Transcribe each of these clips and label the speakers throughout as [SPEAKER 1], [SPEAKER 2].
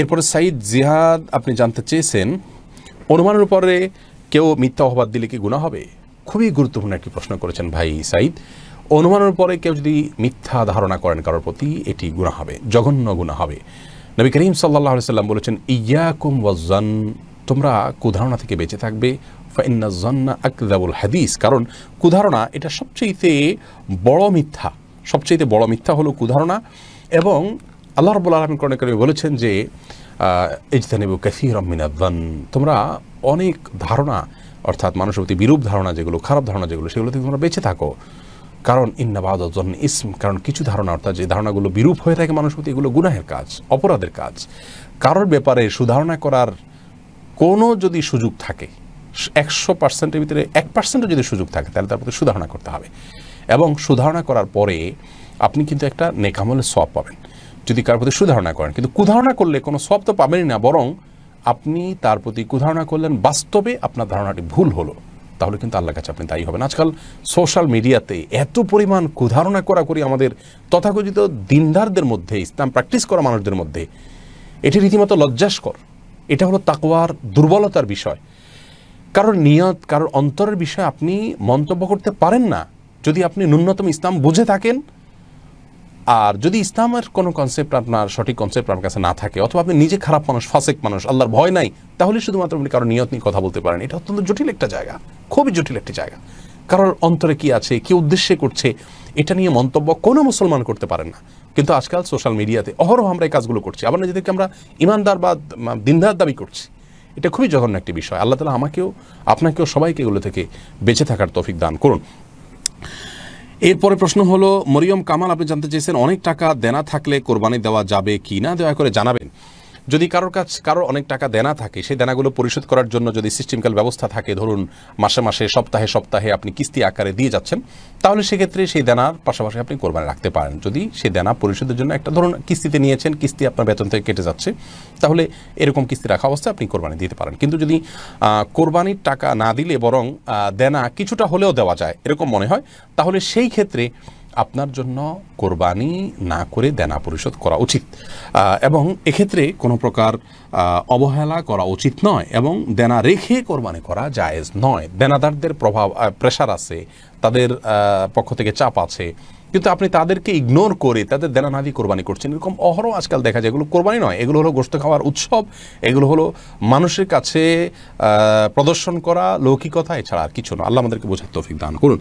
[SPEAKER 1] এরপরে সাইদ জিহাদ আপনি জানতে চেয়েছেন অনুমানের উপরে কেউ মিথ্যা অপবাদ দিলে কি গুণা হবে খুবই গুরুত্বপূর্ণ একটি প্রশ্ন করেছেন ভাই সাইদ অনুমানের পরে কেউ যদি মিথ্যা ধারণা করেন কারোর প্রতি এটি গুণা হবে জঘন্য গুণা হবে নবী করিম সাল্লাহ সাল্লাম বলেছেন ইয়াকুম ওয়াজান তোমরা কুধারণা থেকে বেঁচে থাকবে ফাইন্না জন্না আকদাবুল হাদিস কারণ কুধারণা এটা সবচেয়েতে বড় মিথ্যা সবচেয়েতে বড় মিথ্যা হলো কুধারণা এবং আল্লাহ রবুল আলম করণে করিম বলেছেন যে ইজতানিব কাসির রমিনাদ্দান তোমরা অনেক ধারণা অর্থাৎ মানুষের প্রতি বিরূপ ধারণা যেগুলো খারাপ ধারণা যেগুলো সেগুলো থেকে তোমরা বেঁচে থাকো কারণ ইন্নাবাদ ইসম কারণ কিছু ধারণা অর্থাৎ যে ধারণাগুলো বিরূপ হয়ে থাকে মানুষের প্রতি এগুলো গুনাহের কাজ অপরাধের কাজ কারোর ব্যাপারে সুধারণা করার কোনো যদি সুযোগ থাকে একশো পার্সেন্টের ভিতরে এক পার্সেন্টও যদি সুযোগ থাকে তাহলে তার প্রতি সুধারণা করতে হবে এবং সুধারণা করার পরে আপনি কিন্তু একটা নেকামলে সব পাবেন যদি কার প্রতি সুধারণা করেন কিন্তু কুধারণা করলে কোনো সব তো পাবেনই না বরং আপনি তার প্রতি কুধারণা করলেন বাস্তবে আপনার ধারণাটি ভুল হলো তাহলে কিন্তু আল্লাহ কাছে আপনি দায়ী হবেন আজকাল সোশ্যাল মিডিয়াতে এত পরিমাণ কুধারণা করা করি আমাদের তথাকথিত দিনদারদের মধ্যে ইসলাম প্র্যাকটিস করা মানুষদের মধ্যে এটি রীতিমতো লজ্জাসকর এটা হলো তাকোয়ার দুর্বলতার বিষয় কারোর নিয়ত কারোর অন্তরের বিষয়ে আপনি মন্তব্য করতে পারেন না যদি আপনি ন্যূনতম ইসলাম বুঝে থাকেন আর যদি ইসলামের কোনো কনসেপ্ট আপনার সঠিক কনসেপ্ট আপনার কাছে না থাকে অথবা আপনি নিজে খারাপ মানুষ ফাসেক মানুষ আল্লাহর ভয় নাই তাহলে শুধুমাত্র আপনি কারো নিয়ত নিয়ে কথা বলতে পারেন এটা অত্যন্ত জটিল একটা জায়গা খুবই জটিল একটি জায়গা কারোর অন্তরে কি আছে কি উদ্দেশ্যে করছে এটা নিয়ে মন্তব্য কোনো মুসলমান করতে পারেন না কিন্তু আজকাল সোশ্যাল মিডিয়াতে অহরহ আমরা এই কাজগুলো করছি আবার নিজেদেরকে আমরা ইমানদার বা দিনদার দাবি করছি এটা খুবই জঘন্য একটি বিষয় আল্লাহ তালা আমাকেও আপনাকেও সবাইকে এগুলো থেকে বেঁচে থাকার তফিক দান করুন এরপরে প্রশ্ন হলো মরিয়ম কামাল আপনি জানতে চেয়েছেন অনেক টাকা দেনা থাকলে কোরবানি দেওয়া যাবে কি না দয়া করে জানাবেন যদি কারোর কাছ কারোর অনেক টাকা দেনা থাকে সেই দেনাগুলো পরিশোধ করার জন্য যদি সিস্টেমিক্যাল ব্যবস্থা থাকে ধরুন মাসে মাসে সপ্তাহে সপ্তাহে আপনি কিস্তি আকারে দিয়ে যাচ্ছেন তাহলে সেক্ষেত্রে সেই দেনার পাশাপাশি আপনি কোরবানি রাখতে পারেন যদি সেই দেনা পরিশোধের জন্য একটা ধরুন কিস্তিতে নিয়েছেন কিস্তি আপনার বেতন থেকে কেটে যাচ্ছে তাহলে এরকম কিস্তি রাখা অবস্থায় আপনি কোরবানি দিতে পারেন কিন্তু যদি কোরবানির টাকা না দিলে বরং দেনা কিছুটা হলেও দেওয়া যায় এরকম মনে হয় তাহলে সেই ক্ষেত্রে আপনার জন্য কোরবানি না করে দেনা পরিশোধ করা উচিত এবং এক্ষেত্রে কোনো প্রকার অবহেলা করা উচিত নয় এবং দেনা রেখে কোরবানি করা জায়েজ নয় দেনাদারদের প্রভাব প্রেশার আছে তাদের পক্ষ থেকে চাপ আছে কিন্তু আপনি তাদেরকে ইগনোর করে তাদের দেনানাদি কোরবানি করছেন এরকম অহরহ আজকাল দেখা যায় এগুলো কোরবানি নয় এগুলো হলো গোস্ত খাওয়ার উৎসব এগুলো হলো মানুষের কাছে প্রদর্শন করা লৌকিকতা এছাড়া আর কিছু না আল্লাহ আমাদেরকে বোঝার তৌফিক দান করুন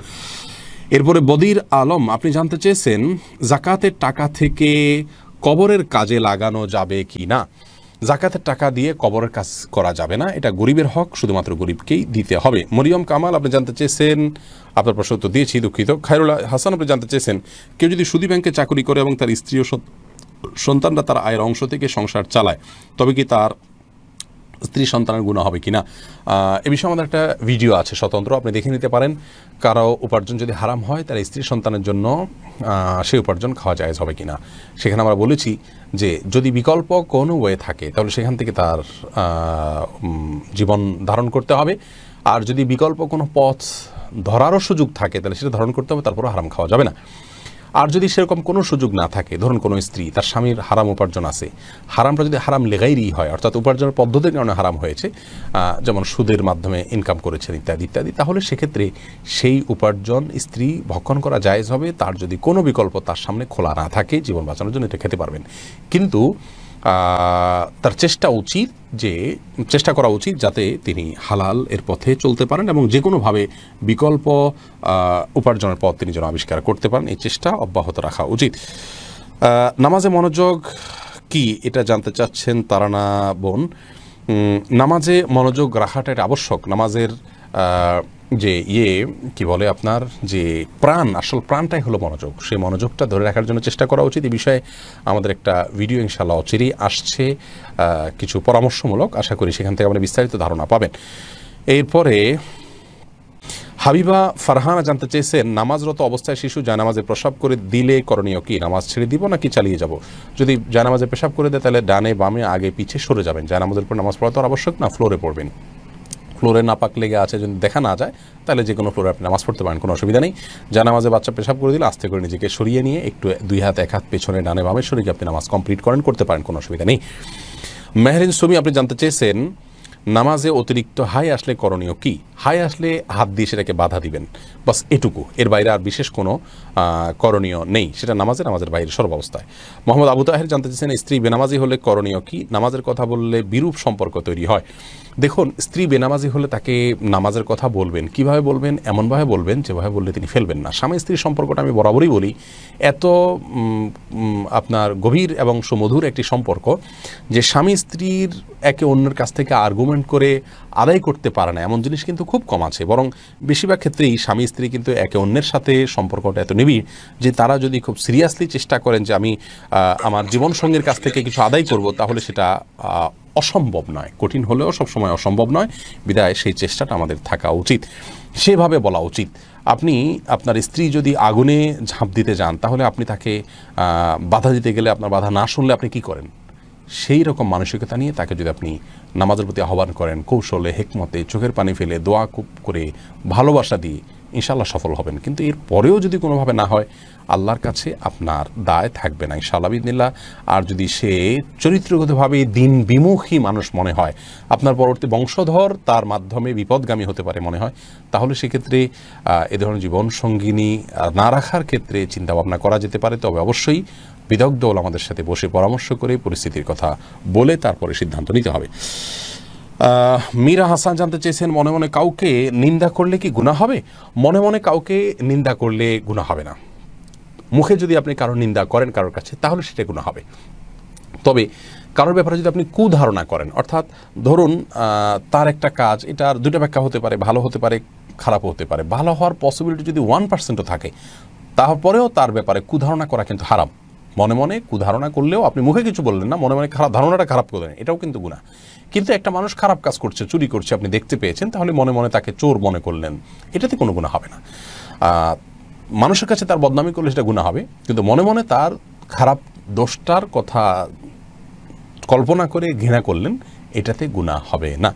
[SPEAKER 1] এরপরে বদির আলম আপনি জানতে চেয়েছেন জাকাতের টাকা থেকে কবরের কাজে লাগানো যাবে কি না জাকাতের টাকা দিয়ে কবরের কাজ করা যাবে না এটা গরিবের হক শুধুমাত্র গরিবকেই দিতে হবে মরিয়ম কামাল আপনি জানতে চেয়েছেন আপনার প্রশ্ন তো দিয়েছি দুঃখিত খায়রুল্লাহ হাসান আপনি জানতে চেয়েছেন কেউ যদি সুদী ব্যাংকে চাকরি করে এবং তার স্ত্রী ও সন্তানরা তার আয়ের অংশ থেকে সংসার চালায় তবে কি তার স্ত্রী সন্তানের গুণা হবে কিনা এ বিষয়ে আমাদের একটা ভিডিও আছে স্বতন্ত্র আপনি দেখে নিতে পারেন কারো উপার্জন যদি হারাম হয় তার স্ত্রী সন্তানের জন্য সেই উপার্জন খাওয়া যায় হবে কিনা সেখানে আমরা বলেছি যে যদি বিকল্প কোনো ওয়ে থাকে তাহলে সেখান থেকে তার জীবন ধারণ করতে হবে আর যদি বিকল্প কোনো পথ ধরারও সুযোগ থাকে তাহলে সেটা ধারণ করতে হবে তারপরও হারাম খাওয়া যাবে না আর যদি সেরকম কোনো সুযোগ না থাকে ধরুন কোনো স্ত্রী তার স্বামীর হারাম উপার্জন আছে হারামটা যদি হারাম লেগাইরই হয় অর্থাৎ উপার্জনের পদ্ধতির কারণে হারাম হয়েছে যেমন সুদের মাধ্যমে ইনকাম করেছেন ইত্যাদি ইত্যাদি তাহলে সেক্ষেত্রে সেই উপার্জন স্ত্রী ভক্ষণ করা জায়েজ হবে তার যদি কোনো বিকল্প তার সামনে খোলা না থাকে জীবন বাঁচানোর জন্য এটা খেতে পারবেন কিন্তু তার চেষ্টা উচিত যে চেষ্টা করা উচিত যাতে তিনি হালাল এর পথে চলতে পারেন এবং যে কোনোভাবে বিকল্প উপার্জনের পথ তিনি যেন আবিষ্কার করতে পারেন এই চেষ্টা অব্যাহত রাখা উচিত নামাজে মনোযোগ কি এটা জানতে চাচ্ছেন তারানা বোন নামাজে মনোযোগ রাখাটা এটা আবশ্যক নামাজের যে ইয়ে কি বলে আপনার যে প্রাণ আসল প্রাণটাই হলো মনোযোগ সেই মনোযোগটা ধরে রাখার জন্য চেষ্টা করা উচিত এই বিষয়ে আমাদের একটা ভিডিও ইনশাল্লাহ অচিরেই আসছে কিছু পরামর্শমূলক আশা করি সেখান থেকে আপনি বিস্তারিত ধারণা পাবেন এরপরে হাবিবা ফারহানা জানতে চেয়েছেন নামাজরত অবস্থায় শিশু জানামাজে প্রসাব করে দিলে করণীয় কি নামাজ ছেড়ে দিব না কি চালিয়ে যাব যদি জানামাজে প্রসাব করে দেয় তাহলে ডানে বামে আগে পিছিয়ে সরে যাবেন জানামাজের উপর নামাজ পড়া তো আর আবশ্যক না ফ্লোরে পড়বেন ফ্লোরে নাপাক লেগে আছে যদি দেখা না যায় তাহলে যে কোনো ফ্লোরে আপনি নামাজ পড়তে পারেন কোনো অসুবিধা নেই জানামাজে বাচ্চা পেশাব করে দিলে আস্তে করে নিজেকে সরিয়ে নিয়ে একটু দুই হাত এক হাত পেছনে ডানে বামে সরিয়ে আপনি নামাজ কমপ্লিট করেন করতে পারেন কোনো অসুবিধা নেই মেহরিন সুমি আপনি জানতে চেয়েছেন নামাজে অতিরিক্ত হাই আসলে করণীয় কি হাই আসলে হাত দিয়ে সেটাকে বাধা দিবেন বাস এটুকু এর বাইরে আর বিশেষ কোনো করণীয় নেই সেটা নামাজে নামাজের বাইরে সর্বাবস্থায় মোহাম্মদ আবু তাহের জানতে চেয়েছেন স্ত্রী বেনামাজি হলে করণীয় কি নামাজের কথা বললে বিরূপ সম্পর্ক তৈরি হয় দেখুন স্ত্রী বেনামাজি হলে তাকে নামাজের কথা বলবেন কিভাবে বলবেন এমনভাবে বলবেন যেভাবে বললে তিনি ফেলবেন না স্বামী স্ত্রীর সম্পর্কটা আমি বরাবরই বলি এত আপনার গভীর এবং সুমধুর একটি সম্পর্ক যে স্বামী স্ত্রীর একে অন্যের কাছ থেকে আর্গুমেন্ট করে আদায় করতে পারে না এমন জিনিস কিন্তু খুব কম আছে বরং বেশিরভাগ ক্ষেত্রেই স্বামী স্ত্রী কিন্তু একে অন্যের সাথে সম্পর্কটা এত নিবিড় যে তারা যদি খুব সিরিয়াসলি চেষ্টা করেন যে আমি আমার জীবন কাছ থেকে কিছু আদায় করব তাহলে সেটা অসম্ভব নয় কঠিন হলেও সবসময় অসম্ভব নয় বিদায় সেই চেষ্টাটা আমাদের থাকা উচিত সেভাবে বলা উচিত আপনি আপনার স্ত্রী যদি আগুনে ঝাঁপ দিতে যান তাহলে আপনি তাকে বাধা দিতে গেলে আপনার বাধা না শুনলে আপনি কি করেন সেই রকম মানসিকতা নিয়ে তাকে যদি আপনি নামাজের প্রতি আহ্বান করেন কৌশলে হেকমতে চোখের পানি ফেলে দোয়া খুব করে ভালোবাসা দিয়ে ইনশাল্লাহ সফল হবেন কিন্তু এর পরেও যদি কোনোভাবে না হয় আল্লাহর কাছে আপনার দায় থাকবে না ইনশাল্লাহ বিদিনিল্লা আর যদি সে চরিত্রগতভাবে দিন বিমুখী মানুষ মনে হয় আপনার পরবর্তী বংশধর তার মাধ্যমে বিপদগামী হতে পারে মনে হয় তাহলে সেক্ষেত্রে এ ধরনের জীবনসঙ্গিনী না রাখার ক্ষেত্রে চিন্তাভাবনা করা যেতে পারে তবে অবশ্যই বিদগ্ধ আমাদের সাথে বসে পরামর্শ করে পরিস্থিতির কথা বলে তারপরে সিদ্ধান্ত নিতে হবে মীরা হাসান জানতে চেয়েছেন মনে মনে কাউকে নিন্দা করলে কি গুণা হবে মনে মনে কাউকে নিন্দা করলে গুণা হবে না মুখে যদি আপনি কারোর নিন্দা করেন কারোর কাছে তাহলে সেটা গুণা হবে তবে কারোর ব্যাপারে যদি আপনি কুধারণা করেন অর্থাৎ ধরুন তার একটা কাজ এটার দুটা ব্যাখ্যা হতে পারে ভালো হতে পারে খারাপ হতে পারে ভালো হওয়ার পসিবিলিটি যদি ওয়ান পার্সেন্টও থাকে তারপরেও তার ব্যাপারে কুধারণা করা কিন্তু হারাম মনে মনে কুধারণা করলেও আপনি মুখে কিছু বললেন না মনে মনে খারাপ ধারণাটা খারাপ করলেন এটাও কিন্তু গুণা কিন্তু একটা মানুষ খারাপ কাজ করছে চুরি করছে আপনি দেখতে পেয়েছেন তাহলে মনে মনে তাকে চোর মনে করলেন এটাতে কোনো গুণা হবে না মানুষের কাছে তার বদনামি করলে সেটা গুণা হবে কিন্তু মনে মনে তার খারাপ দোষটার কথা কল্পনা করে ঘৃণা করলেন এটাতে গুণা হবে না